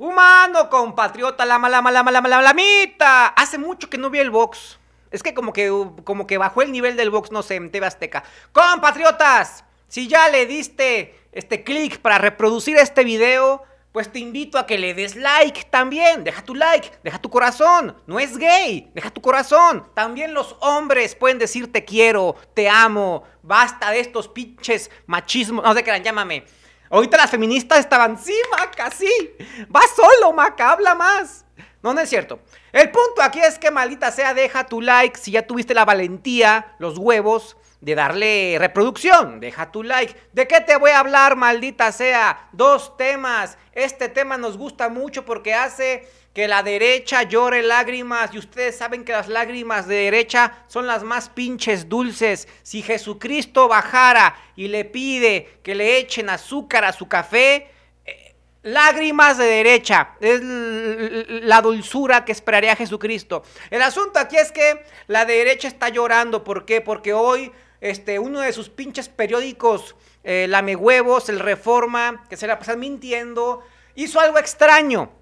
Humano, compatriota, la mala, mala, mala, mala, lamita. Hace mucho que no vi el box. Es que como que, como que bajó el nivel del box, no sé, en TV Azteca. Compatriotas, si ya le diste este clic para reproducir este video, pues te invito a que le des like también. Deja tu like, deja tu corazón. No es gay, deja tu corazón. También los hombres pueden decir te quiero, te amo. Basta de estos pinches machismos. No sé qué eran, llámame. Ahorita las feministas estaban, sí, Maca, sí. Va solo, Maca, habla más. No, no es cierto. El punto aquí es que, maldita sea, deja tu like si ya tuviste la valentía, los huevos de darle reproducción. Deja tu like. ¿De qué te voy a hablar, maldita sea? Dos temas. Este tema nos gusta mucho porque hace que la derecha llore lágrimas y ustedes saben que las lágrimas de derecha son las más pinches dulces. Si Jesucristo bajara y le pide que le echen azúcar a su café, eh, lágrimas de derecha es la dulzura que esperaría Jesucristo. El asunto aquí es que la derecha está llorando, ¿por qué? Porque hoy este, uno de sus pinches periódicos, eh, Lame Huevos, El Reforma, que se la pasan mintiendo, hizo algo extraño.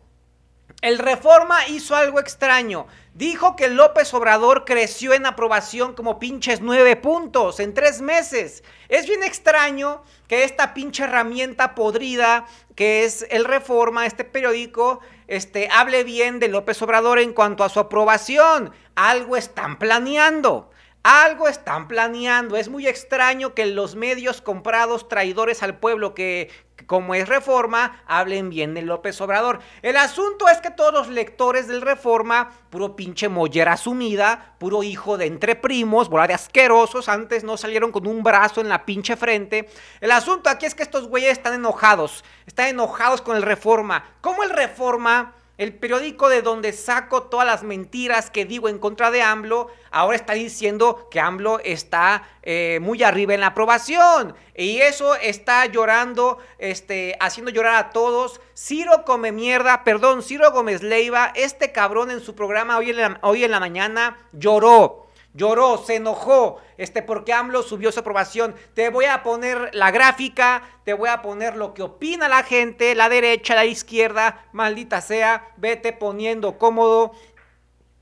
El Reforma hizo algo extraño. Dijo que López Obrador creció en aprobación como pinches nueve puntos en tres meses. Es bien extraño que esta pinche herramienta podrida que es el Reforma, este periódico, este, hable bien de López Obrador en cuanto a su aprobación. Algo están planeando. Algo están planeando. Es muy extraño que los medios comprados traidores al pueblo que como es Reforma, hablen bien de López Obrador. El asunto es que todos los lectores del Reforma, puro pinche mollera asumida, puro hijo de entre primos, de asquerosos, antes no salieron con un brazo en la pinche frente. El asunto aquí es que estos güeyes están enojados, están enojados con el Reforma. ¿Cómo el Reforma el periódico de donde saco todas las mentiras que digo en contra de AMLO, ahora está diciendo que AMLO está eh, muy arriba en la aprobación. Y eso está llorando, este, haciendo llorar a todos. Ciro come mierda, perdón, Ciro Gómez Leiva, este cabrón en su programa hoy hoy en la mañana lloró lloró, se enojó, este, porque AMLO subió su aprobación. Te voy a poner la gráfica, te voy a poner lo que opina la gente, la derecha, la izquierda, maldita sea, vete poniendo cómodo.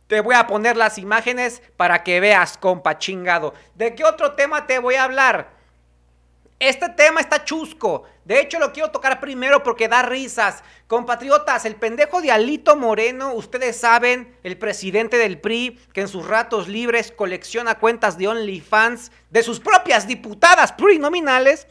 Te voy a poner las imágenes para que veas, compa chingado. ¿De qué otro tema te voy a hablar? Este tema está chusco. De hecho, lo quiero tocar primero porque da risas. Compatriotas, el pendejo de Alito Moreno, ustedes saben, el presidente del PRI, que en sus ratos libres colecciona cuentas de OnlyFans de sus propias diputadas plurinominales.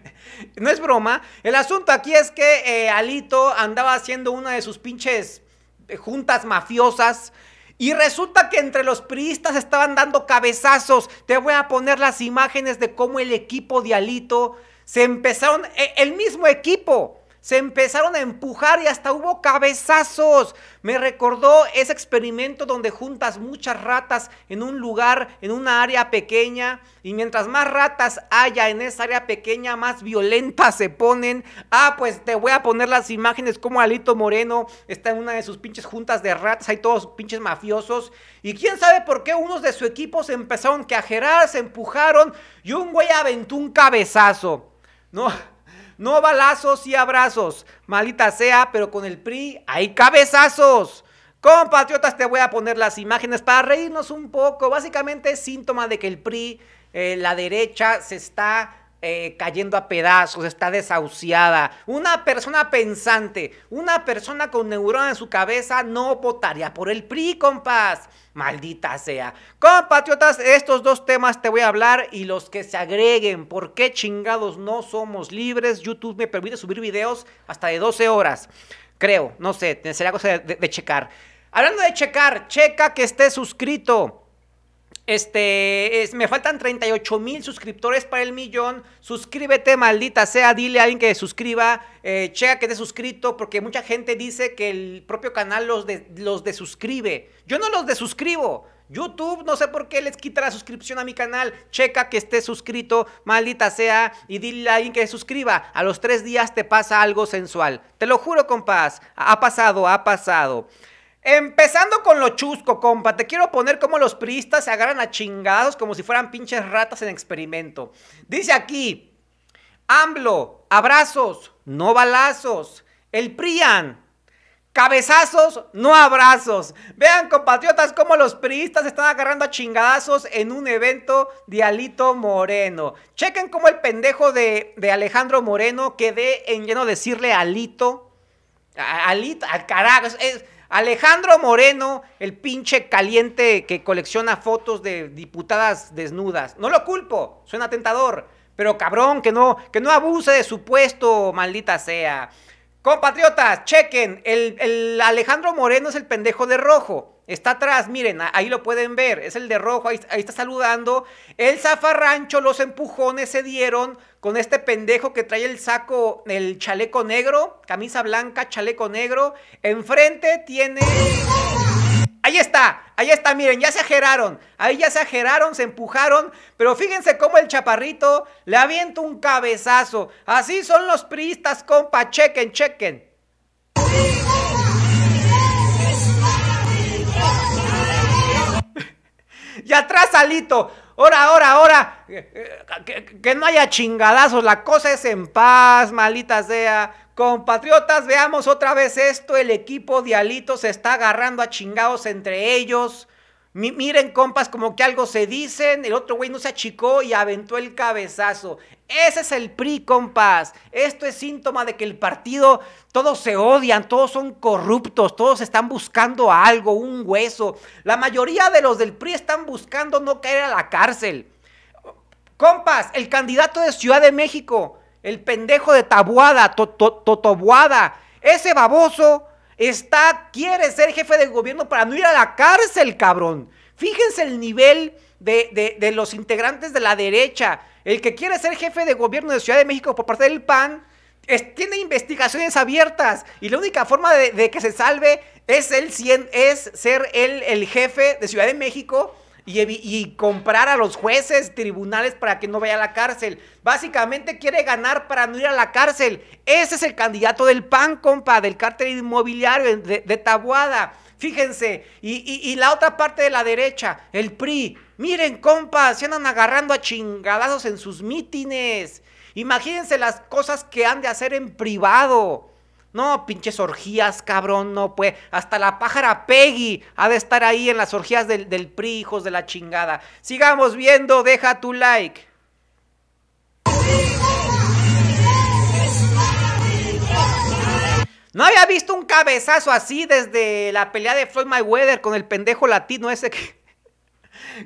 no es broma. El asunto aquí es que eh, Alito andaba haciendo una de sus pinches eh, juntas mafiosas y resulta que entre los priistas estaban dando cabezazos. Te voy a poner las imágenes de cómo el equipo de Alito se empezaron, e, el mismo equipo se empezaron a empujar y hasta hubo cabezazos. Me recordó ese experimento donde juntas muchas ratas en un lugar, en una área pequeña, y mientras más ratas haya en esa área pequeña, más violentas se ponen. Ah, pues te voy a poner las imágenes como Alito Moreno está en una de sus pinches juntas de ratas, hay todos pinches mafiosos, y quién sabe por qué unos de su equipo se empezaron a ajerar, se empujaron, y un güey aventó un cabezazo. No, no balazos y abrazos. Malita sea, pero con el PRI hay cabezazos. Compatriotas, te voy a poner las imágenes para reírnos un poco. Básicamente es síntoma de que el PRI, eh, la derecha, se está eh, cayendo a pedazos, está desahuciada. Una persona pensante, una persona con neurona en su cabeza no votaría por el PRI, compás. Maldita sea. Compatriotas, estos dos temas te voy a hablar y los que se agreguen. ¿Por qué chingados no somos libres? YouTube me permite subir videos hasta de 12 horas. Creo, no sé, sería cosa de, de checar. Hablando de checar, checa que esté suscrito este, me faltan 38 mil suscriptores para el millón. Suscríbete, maldita sea. Dile a alguien que se suscriba. Eh, checa que esté suscrito. Porque mucha gente dice que el propio canal los, de, los desuscribe. Yo no los desuscribo. YouTube, no sé por qué les quita la suscripción a mi canal. Checa que esté suscrito, maldita sea, y dile a alguien que se suscriba. A los tres días te pasa algo sensual. Te lo juro, compás. Ha pasado, ha pasado. Empezando con lo chusco, compa. Te quiero poner cómo los priistas se agarran a chingados como si fueran pinches ratas en experimento. Dice aquí, AMLO, abrazos, no balazos. El PRIAN, cabezazos, no abrazos. Vean, compatriotas, cómo los priistas están agarrando a chingadazos en un evento de Alito Moreno. Chequen cómo el pendejo de, Alejandro Moreno quedé en lleno decirle Alito. alito, al carajo. es Alejandro Moreno, el pinche caliente que colecciona fotos de diputadas desnudas. No lo culpo, suena tentador, pero cabrón, que no, que no abuse de su puesto, maldita sea. Compatriotas, chequen, el, el Alejandro Moreno es el pendejo de rojo. Está atrás, miren, ahí lo pueden ver, es el de rojo, ahí, está saludando. El zafarrancho, los empujones se dieron con este pendejo que trae el saco, el chaleco negro, camisa blanca, chaleco negro. Enfrente tiene... Ahí está, ahí está, miren, ya se ageraron, ahí ya se ageraron, se empujaron, pero fíjense cómo el chaparrito le avienta un cabezazo. Así son los priistas, compa, chequen, chequen. Y atrás Alito. Ahora, ahora, ahora. Eh, eh, que, no haya chingadazos. La cosa es en paz, malita sea. Compatriotas, veamos otra vez esto. El equipo de Alito se está agarrando a chingados entre ellos. Miren, compas, como que algo se dicen. El otro güey no se achicó y aventó el cabezazo. Ese es el PRI, compas Esto es síntoma de que el partido, todos se odian, todos son corruptos, todos están buscando algo, un hueso. La mayoría de los del PRI están buscando no caer a la cárcel. Compas, el candidato de Ciudad de México, el pendejo de Tabuada, to, ese baboso está, quiere ser jefe de gobierno para no ir a la cárcel, cabrón. Fíjense el nivel de los integrantes de la derecha el que quiere ser jefe de gobierno de Ciudad de México por parte del PAN, tiene investigaciones abiertas y la única forma de, que se salve es, el, es ser el, el jefe de Ciudad de México y, comprar a los jueces, tribunales para que no vaya a la cárcel. Básicamente quiere ganar para no ir a la cárcel. Ese es el candidato del PAN, compa, del cártel inmobiliario de, Tabuada. Fíjense, y la otra parte de la derecha, el PRI, Miren, compas, se andan agarrando a chingadazos en sus mítines. Imagínense las cosas que han de hacer en privado. No, pinches orgías, cabrón, no, pues. Hasta la pájara Peggy ha de estar ahí en las orgías del, del PRI, hijos de la chingada. Sigamos viendo, deja tu like. No había visto un cabezazo así desde la pelea de Floyd Mayweather con el pendejo latino ese que...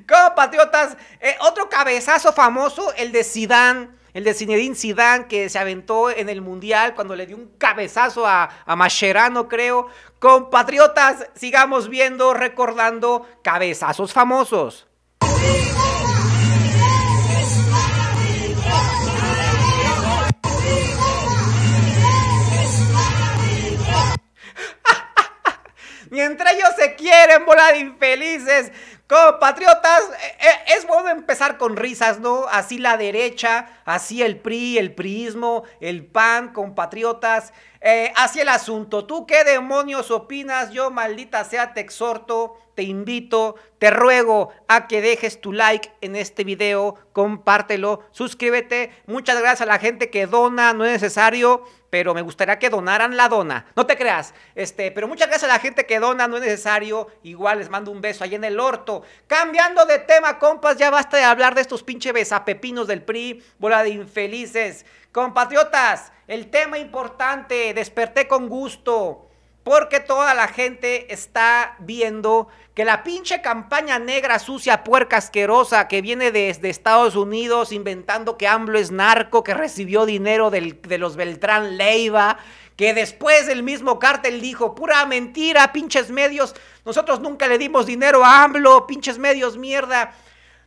Compatriotas, eh, otro cabezazo famoso, el de Sidán. El de Zinedine Zidane que se aventó en el Mundial cuando le dio un cabezazo a, a Mascherano, creo. Compatriotas, sigamos viendo, recordando cabezazos famosos. Mientras ellos se quieren, volar infelices. Compatriotas, eh, eh, es bueno empezar con risas, ¿no? Así la derecha, así el PRI, el PRIismo, el PAN, compatriotas, eh, así el asunto. ¿Tú qué demonios opinas? Yo, maldita sea, te exhorto, te invito, te ruego a que dejes tu like en este video, compártelo, suscríbete. Muchas gracias a la gente que dona, no es necesario pero me gustaría que donaran la dona. No te creas. Este, pero muchas gracias a la gente que dona, no es necesario. Igual les mando un beso ahí en el orto. Cambiando de tema, compas, ya basta de hablar de estos pinche besapepinos del PRI, bola de infelices. Compatriotas, el tema importante, desperté con gusto. Porque toda la gente está viendo que la pinche campaña negra, sucia, puerca, asquerosa que viene desde Estados Unidos inventando que AMLO es narco, que recibió dinero de los Beltrán Leiva, que después el mismo cártel dijo, pura mentira, pinches medios, nosotros nunca le dimos dinero a AMLO, pinches medios, mierda.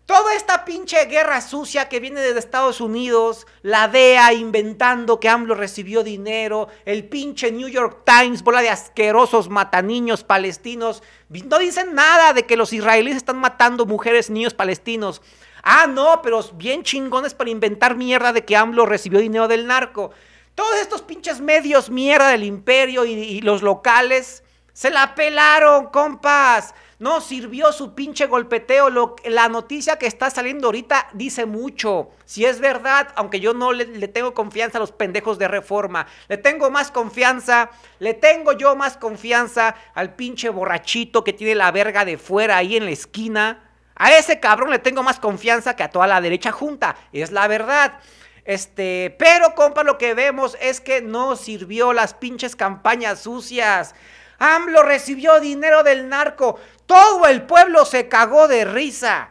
Toda esta pinche guerra sucia que viene desde Estados Unidos, la DEA inventando que AMLO recibió dinero, el pinche New York Times, bola de asquerosos mataniños palestinos, no dicen nada de que los israelíes están matando mujeres niños palestinos. Ah, no, pero bien chingones para inventar mierda de que AMLO recibió dinero del narco. Todos estos pinches medios mierda del imperio y los locales se la pelaron, compas. No sirvió su pinche golpeteo. la noticia que está saliendo ahorita dice mucho. Si es verdad, aunque yo no le, le tengo confianza a los pendejos de reforma. Le tengo más confianza. Le tengo yo más confianza al pinche borrachito que tiene la verga de fuera ahí en la esquina. A ese cabrón le tengo más confianza que a toda la derecha junta. Es la verdad. Este, pero compa, lo que vemos es que no sirvió las pinches campañas sucias. AMLO recibió dinero del narco. Todo el pueblo se cagó de risa.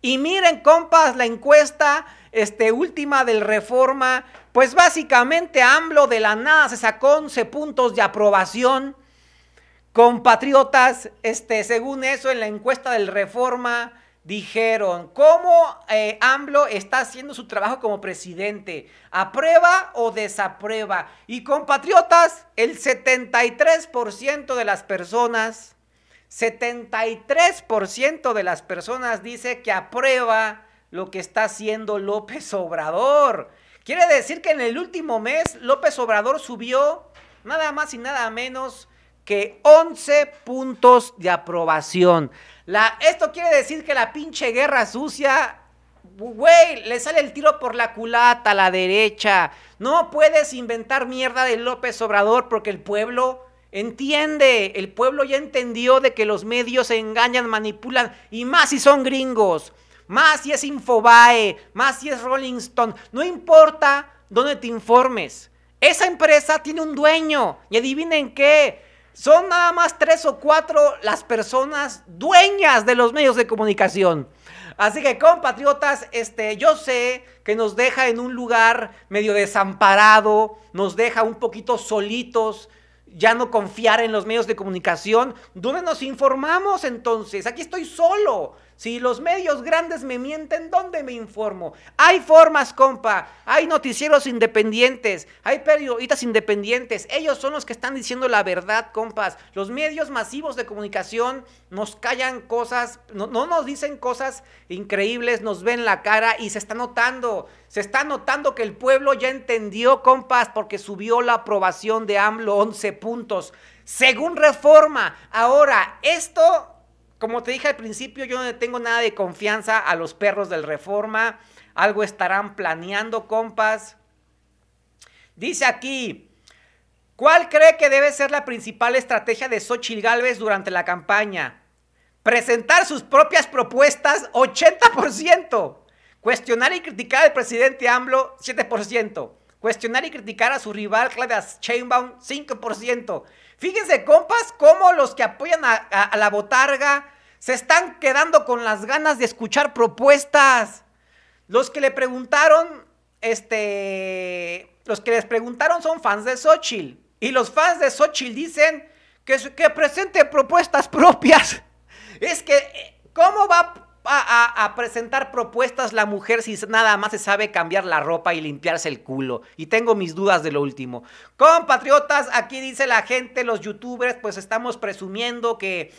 Y miren, compas, la encuesta este, última del Reforma, pues básicamente AMLO de la nada se sacó 11 puntos de aprobación. Compatriotas, este, según eso, en la encuesta del Reforma dijeron cómo eh, AMLO está haciendo su trabajo como presidente, aprueba o desaprueba. Y compatriotas, el 73% de las personas 73% de las personas dice que aprueba lo que está haciendo López Obrador. Quiere decir que en el último mes López Obrador subió nada más y nada menos que 11 puntos de aprobación. esto quiere decir que la pinche guerra sucia, güey, le sale el tiro por la culata a la derecha. No puedes inventar mierda de López Obrador porque el pueblo Entiende, el pueblo ya entendió de que los medios se engañan, manipulan, y más si son gringos, más si es Infobae, más si es Rolling Stone, no importa dónde te informes. Esa empresa tiene un dueño, y adivinen qué, son nada más tres o cuatro las personas dueñas de los medios de comunicación. Así que compatriotas, este, yo sé que nos deja en un lugar medio desamparado, nos deja un poquito solitos, ya no confiar en los medios de comunicación. ¿Dónde nos informamos entonces? Aquí estoy solo. Si los medios grandes me mienten, ¿dónde me informo? Hay formas, compa. Hay noticieros independientes. Hay periodistas independientes. Ellos son los que están diciendo la verdad, compas. Los medios masivos de comunicación nos callan cosas, no, nos dicen cosas increíbles, nos ven la cara y se está notando. Se está notando que el pueblo ya entendió, compas, porque subió la aprobación de AMLO 11 puntos. Según reforma, ahora esto como te dije al principio, yo no tengo nada de confianza a los perros del Reforma. Algo estarán planeando, compas. Dice aquí, ¿cuál cree que debe ser la principal estrategia de Xochitl Galvez durante la campaña? Presentar sus propias propuestas 80%. Cuestionar y criticar al presidente AMLO 7%. Cuestionar y criticar a su rival Claudia Chainbaum, 5%. Fíjense, compas, cómo los que apoyan a, la botarga se están quedando con las ganas de escuchar propuestas. Los que le preguntaron, este, los que les preguntaron son fans de Xochitl. Y los fans de Xochitl dicen que, que presente propuestas propias. Es que, eh, ¿cómo va a, presentar propuestas la mujer si nada más se sabe cambiar la ropa y limpiarse el culo? Y tengo mis dudas de lo último. Compatriotas, aquí dice la gente, los youtubers, pues estamos presumiendo que,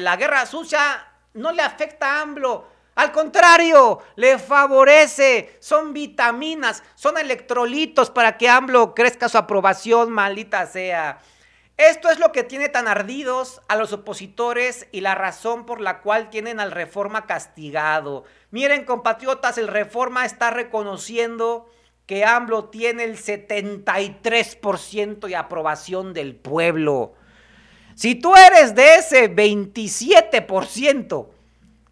la guerra sucia no le afecta a AMLO. Al contrario, le favorece. Son vitaminas, son electrolitos para que AMLO crezca su aprobación, maldita sea. Esto es lo que tiene tan ardidos a los opositores y la razón por la cual tienen al Reforma castigado. Miren, compatriotas, el Reforma está reconociendo que AMLO tiene el 73% de aprobación del pueblo. Si tú eres de ese 27%,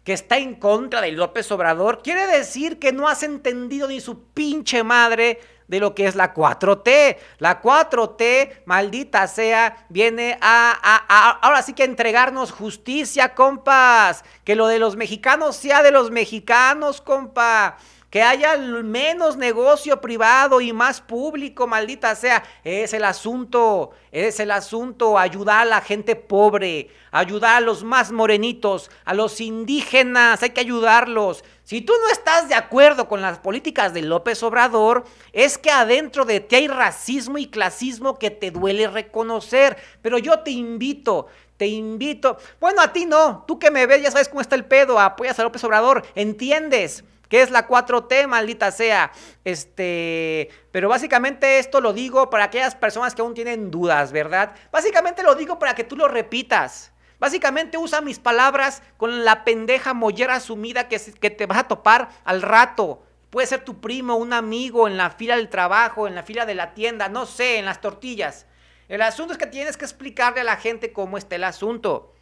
que está en contra de López Obrador, quiere decir que no has entendido ni su pinche madre de lo que es la 4T. La 4T, maldita sea, viene a, a, a, ahora sí que entregarnos justicia, compas. Que lo de los mexicanos sea de los mexicanos, compa que haya menos negocio privado y más público, maldita sea. Es el asunto, es el asunto, ayudar a la gente pobre, ayudar a los más morenitos, a los indígenas, hay que ayudarlos. Si tú no estás de acuerdo con las políticas de López Obrador, es que adentro de ti hay racismo y clasismo que te duele reconocer. Pero yo te invito, te invito. Bueno, a ti no, tú que me ves ya sabes cómo está el pedo, apoyas a López Obrador, entiendes que es la 4T, maldita sea? Este, pero básicamente esto lo digo para aquellas personas que aún tienen dudas, ¿verdad? Básicamente lo digo para que tú lo repitas. Básicamente usa mis palabras con la pendeja mollera sumida que, que te vas a topar al rato. Puede ser tu primo, un amigo, en la fila del trabajo, en la fila de la tienda, no sé, en las tortillas. El asunto es que tienes que explicarle a la gente cómo está el asunto.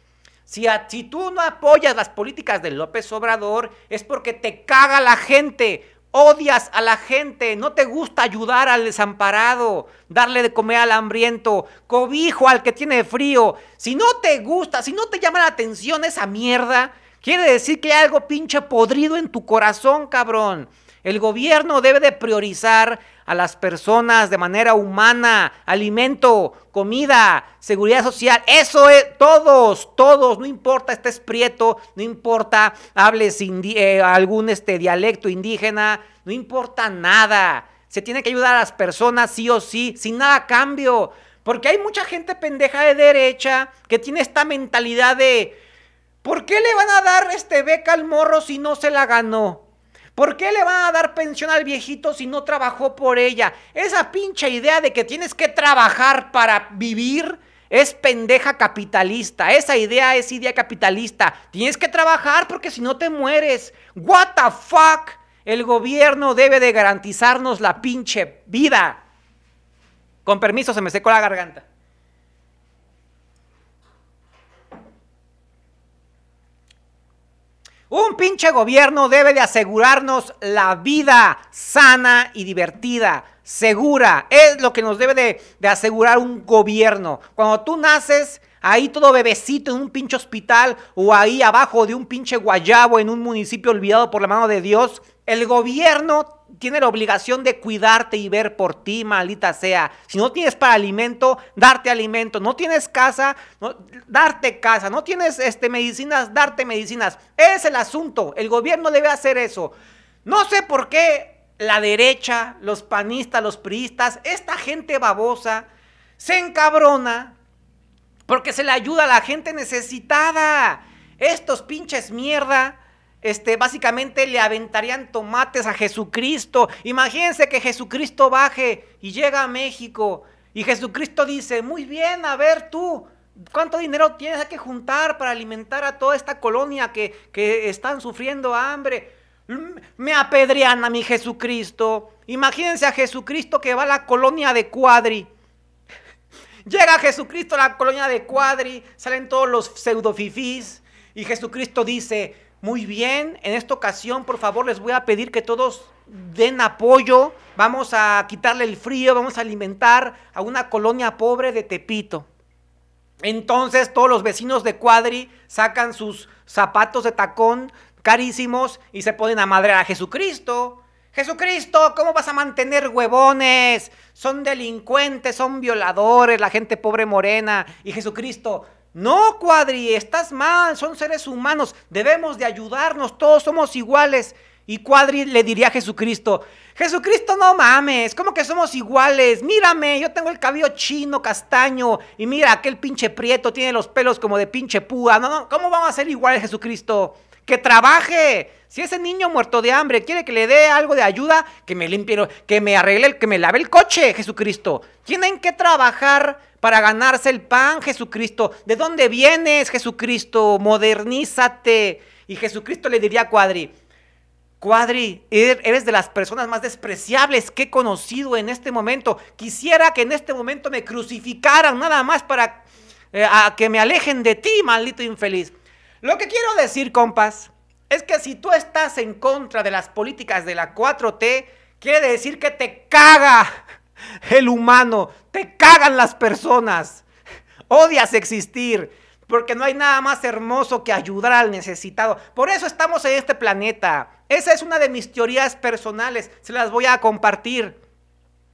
Si, tú no apoyas las políticas de López Obrador es porque te caga la gente, odias a la gente, no te gusta ayudar al desamparado, darle de comer al hambriento, cobijo al que tiene frío. Si no te gusta, si no te llama la atención esa mierda, quiere decir que hay algo pinche podrido en tu corazón, cabrón. El gobierno debe de priorizar a las personas de manera humana, alimento, comida, seguridad social, eso es, todos, todos, no importa, estés prieto, no importa, hables eh, algún este, dialecto indígena, no importa nada. Se tiene que ayudar a las personas sí o sí, sin nada cambio. Porque hay mucha gente pendeja de derecha que tiene esta mentalidad de, ¿por qué le van a dar este beca al morro si no se la ganó? ¿Por qué le van a dar pensión al viejito si no trabajó por ella? Esa pinche idea de que tienes que trabajar para vivir es pendeja capitalista. Esa idea es idea capitalista. Tienes que trabajar porque si no te mueres. What the fuck? El gobierno debe de garantizarnos la pinche vida. Con permiso, se me secó la garganta. Un pinche gobierno debe de asegurarnos la vida sana y divertida, segura. Es lo que nos debe de, asegurar un gobierno. Cuando tú naces, ahí todo bebecito en un pinche hospital o ahí abajo de un pinche guayabo en un municipio olvidado por la mano de Dios, el gobierno tiene la obligación de cuidarte y ver por ti, maldita sea. Si no tienes para alimento, darte alimento. No tienes casa, no, darte casa. No tienes este, medicinas, darte medicinas. Es el asunto. El gobierno debe hacer eso. No sé por qué la derecha, los panistas, los priistas, esta gente babosa, se encabrona porque se le ayuda a la gente necesitada. Estos pinches mierda este, básicamente le aventarían tomates a Jesucristo. Imagínense que Jesucristo baje y llega a México y Jesucristo dice, muy bien, a ver tú, ¿cuánto dinero tienes que juntar para alimentar a toda esta colonia que, que están sufriendo hambre? Mm, me apedrean a mi Jesucristo. Imagínense a Jesucristo que va a la colonia de Cuadri. Llega Jesucristo a la colonia de Cuadri, salen todos los pseudofifís y Jesucristo dice, muy bien, en esta ocasión, por favor, les voy a pedir que todos den apoyo. Vamos a quitarle el frío, vamos a alimentar a una colonia pobre de Tepito. Entonces, todos los vecinos de Cuadri sacan sus zapatos de tacón carísimos y se ponen a madrear a Jesucristo. Jesucristo, ¿cómo vas a mantener huevones? Son delincuentes, son violadores, la gente pobre morena. Y Jesucristo, no, cuadri, estás mal, son seres humanos, debemos de ayudarnos, todos somos iguales. Y Cuadri le diría a Jesucristo, Jesucristo no mames, ¿cómo que somos iguales? Mírame, yo tengo el cabello chino, castaño, y mira, aquel pinche prieto tiene los pelos como de pinche púa. No, no, ¿cómo vamos a ser iguales, Jesucristo? que trabaje. Si ese niño muerto de hambre quiere que le dé algo de ayuda, que me limpie, que me arregle, que me lave el coche, Jesucristo. Tienen que trabajar para ganarse el pan, Jesucristo. ¿De dónde vienes, Jesucristo? Modernízate. Y Jesucristo le diría Cuadri, Cuadri, er, eres de las personas más despreciables que he conocido en este momento. Quisiera que en este momento me crucificaran nada más para eh, que me alejen de ti, maldito infeliz. Lo que quiero decir, compas, es que si tú estás en contra de las políticas de la 4T, quiere decir que te caga el humano, te cagan las personas, odias existir, porque no hay nada más hermoso que ayudar al necesitado. Por eso estamos en este planeta. Esa es una de mis teorías personales, se las voy a compartir.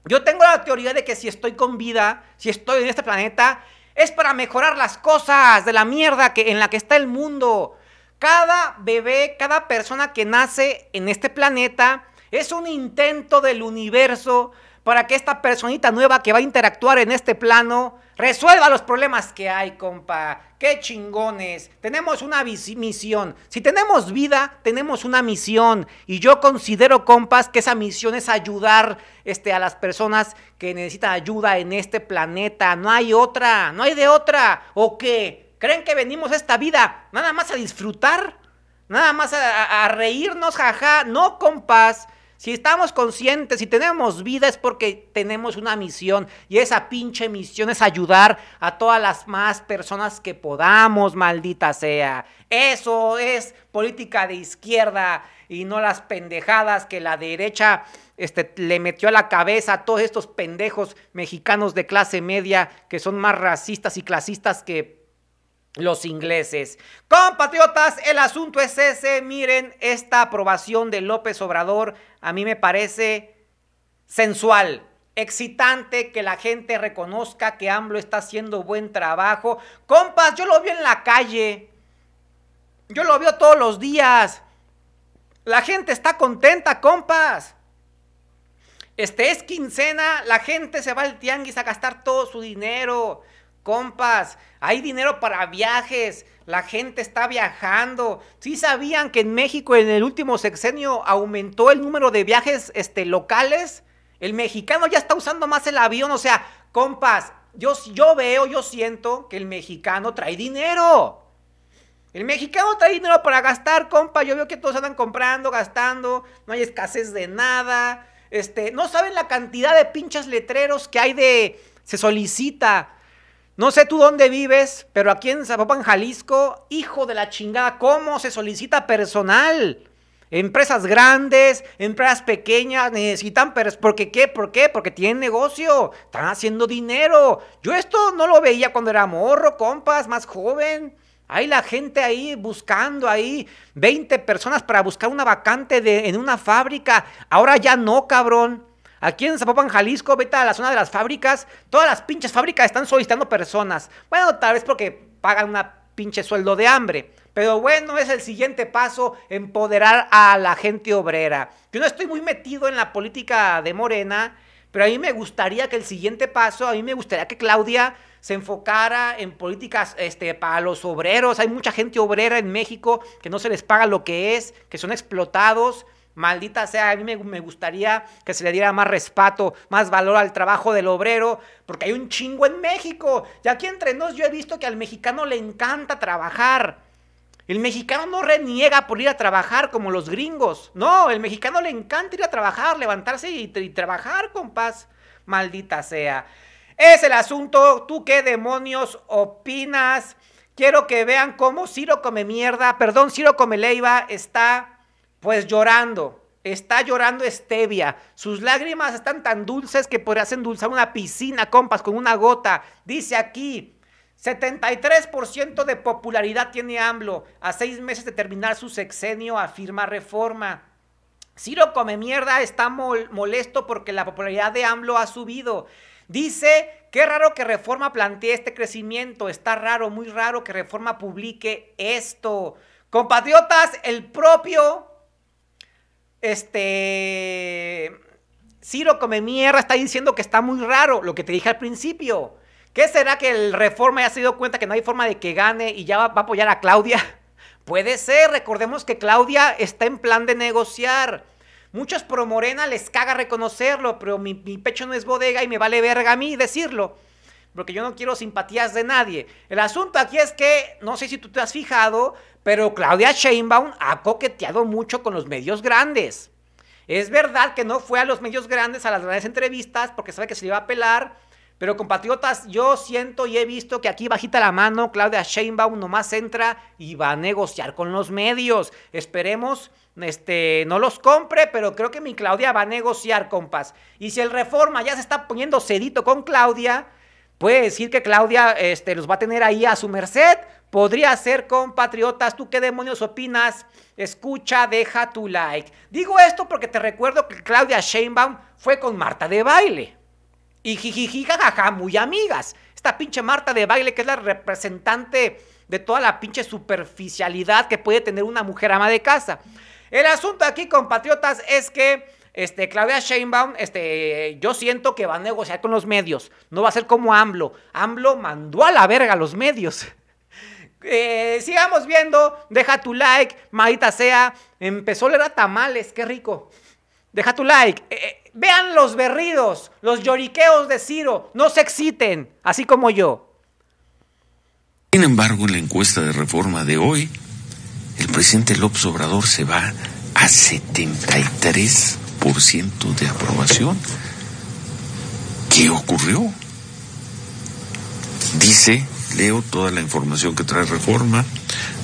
Yo tengo la teoría de que si estoy con vida, si estoy en este planeta, es para mejorar las cosas de la mierda que, en la que está el mundo. Cada bebé, cada persona que nace en este planeta es un intento del universo para que esta personita nueva que va a interactuar en este plano resuelva los problemas que hay, compa. Qué chingones. Tenemos una misión. Si tenemos vida, tenemos una misión. Y yo considero, compas, que esa misión es ayudar este, a las personas que necesitan ayuda en este planeta. No hay otra, no hay de otra. ¿O qué? ¿Creen que venimos a esta vida nada más a disfrutar? Nada más a, a reírnos, jaja. No, compas. Si estamos conscientes, si tenemos vida, es porque tenemos una misión. Y esa pinche misión es ayudar a todas las más personas que podamos, maldita sea. Eso es política de izquierda y no las pendejadas que la derecha este, le metió a la cabeza a todos estos pendejos mexicanos de clase media que son más racistas y clasistas que los ingleses. Compatriotas, el asunto es ese. Miren, esta aprobación de López Obrador a mí me parece sensual. Excitante que la gente reconozca que AMLO está haciendo buen trabajo. Compas, yo lo veo en la calle. Yo lo veo todos los días. La gente está contenta, compas. Este es quincena, la gente se va al tianguis a gastar todo su dinero compas, hay dinero para viajes, la gente está viajando. Sí sabían que en México en el último sexenio aumentó el número de viajes este, locales. El mexicano ya está usando más el avión, o sea, compas, yo, yo veo, yo siento que el mexicano trae dinero. El mexicano trae dinero para gastar, compa. Yo veo que todos andan comprando, gastando, no hay escasez de nada. Este, no saben la cantidad de pinches letreros que hay de se solicita no sé tú dónde vives, pero aquí en Zapopan, Jalisco, hijo de la chingada, ¿cómo se solicita personal? Empresas grandes, empresas pequeñas necesitan, ¿por porque qué, por qué, porque tienen negocio, están haciendo dinero. Yo esto no lo veía cuando era morro, compas, más joven. Hay la gente ahí buscando ahí 20 personas para buscar una vacante de, en una fábrica. Ahora ya no, cabrón. Aquí en Zapopan, Jalisco, vete a la zona de las fábricas. Todas las pinches fábricas están solicitando personas. Bueno, tal vez porque pagan una pinche sueldo de hambre. Pero bueno, es el siguiente paso, empoderar a la gente obrera. Yo no estoy muy metido en la política de Morena, pero a mí me gustaría que el siguiente paso, a mí me gustaría que Claudia se enfocara en políticas este, para los obreros. Hay mucha gente obrera en México que no se les paga lo que es, que son explotados Maldita sea, a mí me, gustaría que se le diera más respeto, más valor al trabajo del obrero, porque hay un chingo en México. Y aquí entre nos yo he visto que al mexicano le encanta trabajar. El mexicano no reniega por ir a trabajar como los gringos. No, el mexicano le encanta ir a trabajar, levantarse y, trabajar trabajar, compás. Maldita sea. Es el asunto. ¿Tú qué demonios opinas? Quiero que vean cómo Ciro come mierda, perdón, Ciro come leiva, está pues llorando. Está llorando Stevia. Sus lágrimas están tan dulces que podrías endulzar una piscina, compas, con una gota. Dice aquí, 73% de popularidad tiene AMLO. A seis meses de terminar su sexenio, afirma reforma. Ciro Come Mierda está molesto porque la popularidad de AMLO ha subido. Dice, qué raro que Reforma plantee este crecimiento. Está raro, muy raro que Reforma publique esto. Compatriotas, el propio este. Ciro come mierda, está diciendo que está muy raro lo que te dije al principio. ¿Qué será que el Reforma ya se dio cuenta que no hay forma de que gane y ya va, a apoyar a Claudia? Puede ser, recordemos que Claudia está en plan de negociar. Muchos pro Morena les caga reconocerlo, pero mi, mi pecho no es bodega y me vale verga a mí decirlo porque yo no quiero simpatías de nadie. El asunto aquí es que, no sé si tú te has fijado, pero Claudia Sheinbaum ha coqueteado mucho con los medios grandes. Es verdad que no fue a los medios grandes, a las grandes entrevistas, porque sabe que se le iba a pelar. Pero compatriotas, yo siento y he visto que aquí bajita la mano, Claudia Sheinbaum nomás entra y va a negociar con los medios. Esperemos, este, no los compre, pero creo que mi Claudia va a negociar, compas. Y si el Reforma ya se está poniendo cedito con Claudia, puede decir que Claudia este, los va a tener ahí a su merced. Podría ser compatriotas, ¿tú qué demonios opinas? Escucha, deja tu like. Digo esto porque te recuerdo que Claudia Sheinbaum fue con Marta de baile. Y jijijijaja, muy amigas. Esta pinche Marta de baile que es la representante de toda la pinche superficialidad que puede tener una mujer ama de casa. El asunto aquí, compatriotas, es que este, Claudia Sheinbaum, este, yo siento que va a negociar con los medios. No va a ser como AMLO. AMLO mandó a la verga a los medios. Eh, sigamos viendo. Deja tu like. Marita sea. Empezó a tamales. Qué rico. Deja tu like. Eh, eh, vean los berridos, los lloriqueos de Ciro. No se exciten, así como yo. Sin embargo, en la encuesta de reforma de hoy, el presidente López Obrador se va a 73 ciento de aprobación. ¿Qué ocurrió? Dice, leo toda la información que trae Reforma,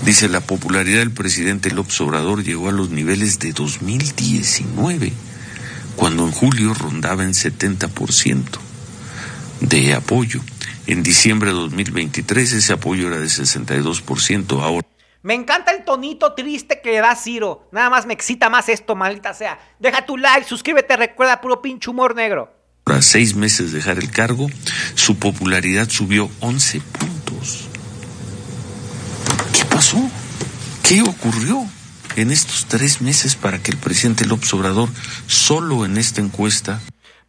dice la popularidad del presidente López Obrador llegó a los niveles de 2019, cuando en julio rondaba en 70% de apoyo. En diciembre de 2023 ese apoyo era de 62%, ahora me encanta el tonito triste que le da Ciro. Nada más me excita más esto, maldita sea. Deja tu like, suscríbete, recuerda puro pinche humor negro. Tras seis meses de dejar el cargo, su popularidad subió 11 puntos. ¿Qué pasó? ¿Qué ocurrió en estos tres meses para que el presidente López Obrador, solo en esta encuesta,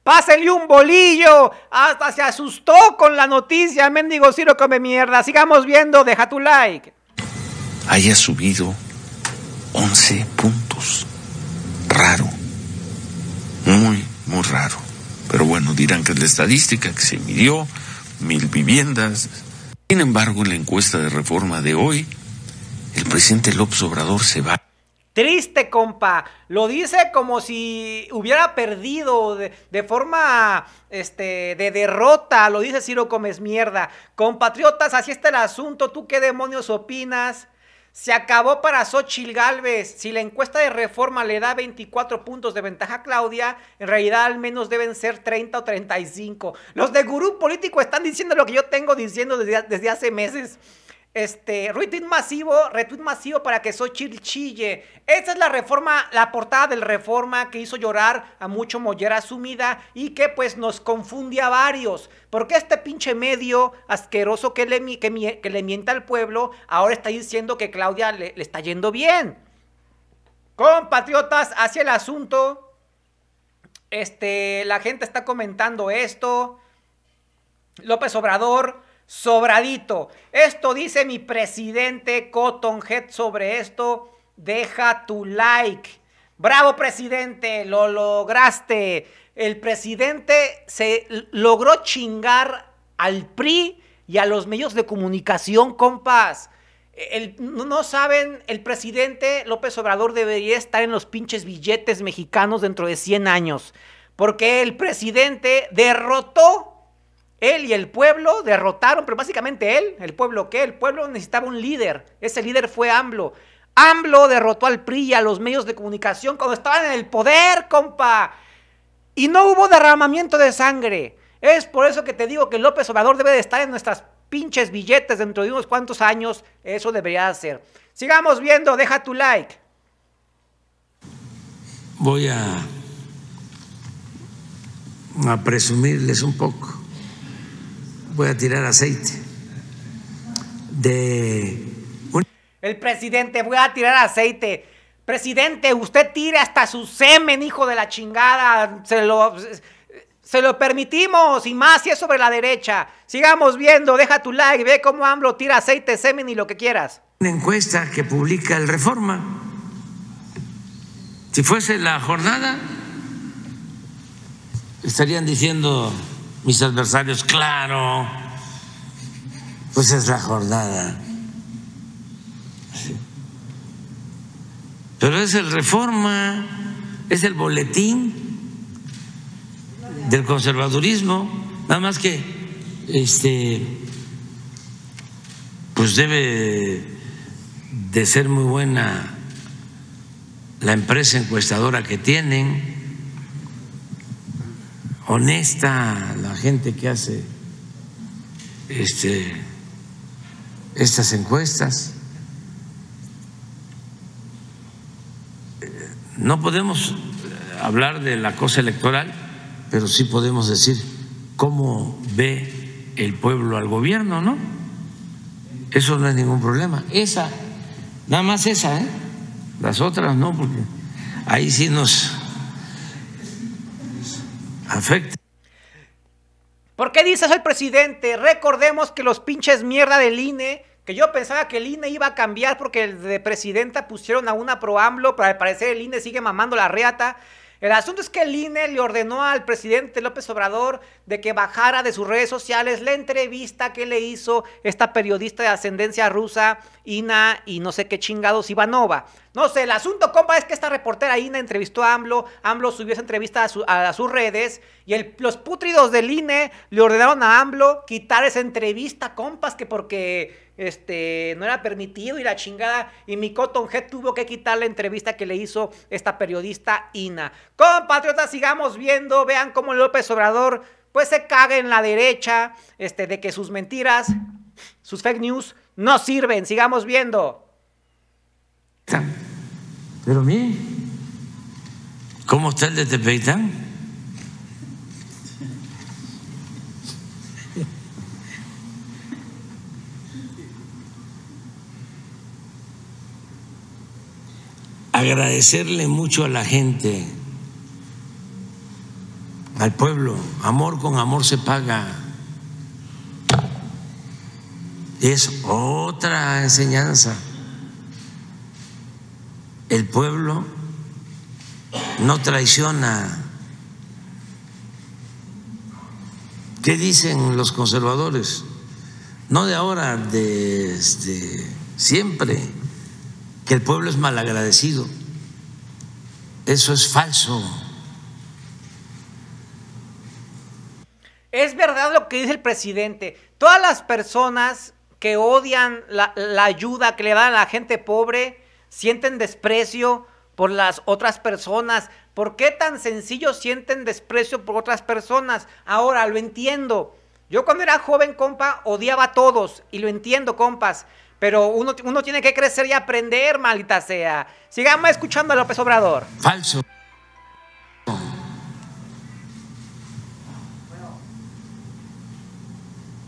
Pásenle un bolillo. Hasta se asustó con la noticia. Mendigo Ciro come mierda. Sigamos viendo. Deja tu like haya subido 11 puntos. Raro. Muy, muy raro. Pero bueno, dirán que es la estadística que se midió, mil viviendas. Sin embargo, en la encuesta de reforma de hoy, el presidente López Obrador se va. Triste, compa. Lo dice como si hubiera perdido de, forma este, de derrota. Lo dice Ciro Comes Mierda. Compatriotas, así está el asunto. ¿Tú qué demonios opinas? Se acabó para Xochitl Galvez. Si la encuesta de reforma le da 24 puntos de ventaja a Claudia, en realidad al menos deben ser 30 o 35. Los de gurú político están diciendo lo que yo tengo diciendo desde, desde hace meses. Este, retweet masivo, retweet masivo para que soy chilchille Esta es la reforma, la portada del reforma que hizo llorar a mucho Mollera sumida y que pues nos confunde a varios. Porque este pinche medio asqueroso que le, que, le mienta al pueblo ahora está diciendo que Claudia le, le está yendo bien. Compatriotas, hacia el asunto. Este, la gente está comentando esto. López Obrador sobradito. Esto dice mi presidente Cottonhead sobre esto. Deja tu like. Bravo presidente, lo lograste. El presidente se logró chingar al PRI y a los medios de comunicación, compas. El, no saben, el presidente López Obrador debería estar en los pinches billetes mexicanos dentro de 100 años, porque el presidente derrotó él y el pueblo derrotaron, pero básicamente él, el pueblo que el pueblo necesitaba un líder. Ese líder fue AMLO. AMLO derrotó al PRI a los medios de comunicación cuando estaban en el poder, compa. Y no hubo derramamiento de sangre. Es por eso que te digo que López Obrador debe de estar en nuestras pinches billetes dentro de unos cuantos años. Eso debería ser. Sigamos viendo, deja tu like. Voy a, a presumirles un poco voy a tirar aceite. De. El presidente, voy a tirar aceite. Presidente, usted tira hasta su semen, hijo de la chingada. Se lo, se lo permitimos y más si es sobre la derecha. Sigamos viendo, deja tu like, ve cómo AMLO tira aceite, semen y lo que quieras. Una encuesta que publica el Reforma. Si fuese la jornada, estarían diciendo mis adversarios, claro, pues es la jornada. Pero es el reforma, es el boletín del conservadurismo, nada más que este pues debe de ser muy buena la empresa encuestadora que tienen, honesta, gente que hace este, estas encuestas. Eh, no podemos eh, hablar de la cosa electoral, pero sí podemos decir cómo ve el pueblo al gobierno, ¿no? Eso no es ningún problema. Esa, nada más esa, ¿eh? Las otras no, porque ahí sí nos afecta. ¿Por qué dice el presidente? Recordemos que los pinches mierda del INE, que yo pensaba que el INE iba a cambiar porque de presidenta pusieron a una pro AMLO, pero parecer el INE sigue mamando la reata. El asunto es que el INE le ordenó al presidente López Obrador de que bajara de sus redes sociales la entrevista que le hizo esta periodista de ascendencia rusa, Ina y no sé qué chingados Ivanova. No sé, el asunto, compa, es que esta reportera Ina entrevistó a AMLO, AMLO subió esa entrevista a, sus redes y el, los pútridos del INE le ordenaron a AMLO quitar esa entrevista, compas, que porque este, no era permitido y la chingada. Y mi Cotton tuvo que quitar la entrevista que le hizo esta periodista Ina. Compatriotas, sigamos viendo, vean cómo López Obrador pues se caga en la derecha, este, de que sus mentiras, sus fake news no sirven. Sigamos viendo. Pero mí ¿cómo está el de Tepeitán? agradecerle mucho a la gente, al pueblo. Amor con amor se paga. Es otra enseñanza. El pueblo no traiciona. ¿Qué dicen los conservadores? No de ahora, de, este, siempre que el pueblo es malagradecido. Eso es falso. Es verdad lo que dice el presidente. Todas las personas que odian la, ayuda que le dan a la gente pobre sienten desprecio por las otras personas. ¿Por qué tan sencillo sienten desprecio por otras personas? Ahora lo entiendo. Yo cuando era joven, compa, odiaba a todos y lo entiendo, compas. Pero uno, tiene que crecer y aprender, maldita sea. Sigamos escuchando a López Obrador. Falso.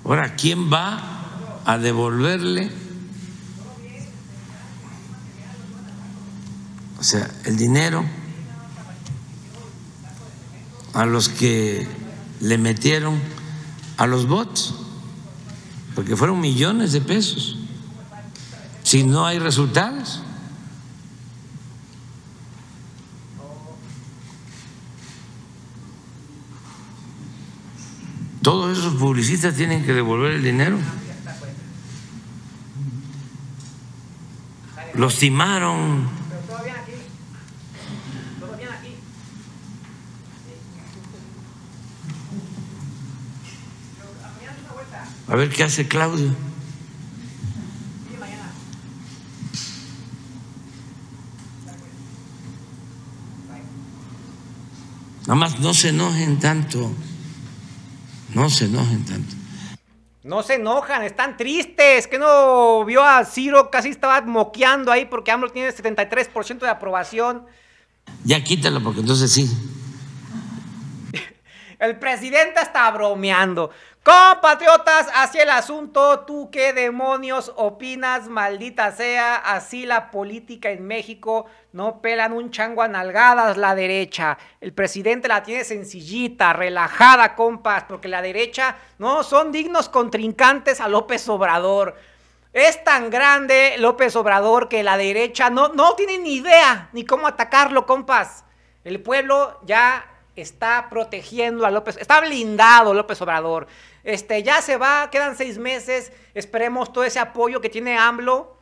Ahora, ¿quién va a devolverle? O sea, el dinero a los que le metieron a los bots, porque fueron millones de pesos si no hay resultados? Todos esos publicistas tienen que devolver el dinero. Los timaron. A ver qué hace Claudio. más no se enojen tanto. No se enojen tanto. No se enojan, están tristes. Que no vio a Ciro, casi estaba moqueando ahí porque AMLO tiene 73% de aprobación. Ya quítalo porque entonces sí, el presidente está bromeando. Compatriotas, hacia el asunto, ¿tú qué demonios opinas, maldita sea? Así la política en México no pelan un chango a nalgadas la derecha. El presidente la tiene sencillita, relajada, compas, porque la derecha no son dignos contrincantes a López Obrador. Es tan grande López Obrador que la derecha no, no tiene ni idea ni cómo atacarlo, compas. El pueblo ya está protegiendo a López, está blindado López Obrador. Este, ya se va, quedan seis meses, esperemos todo ese apoyo que tiene AMLO.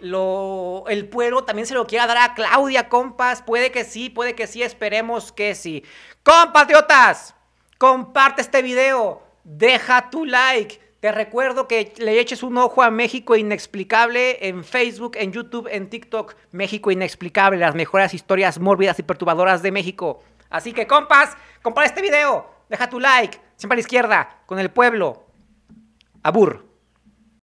Lo, el pueblo también se lo quiera dar a Claudia, compas. Puede que sí, puede que sí, esperemos que sí. Compatriotas, comparte este video, deja tu like. Te recuerdo que le eches un ojo a México Inexplicable en Facebook, en YouTube, en TikTok. México Inexplicable, las mejores historias mórbidas y perturbadoras de México. Así que, compas, compara este video. Deja tu like. Siempre a la izquierda. Con el pueblo. Abur.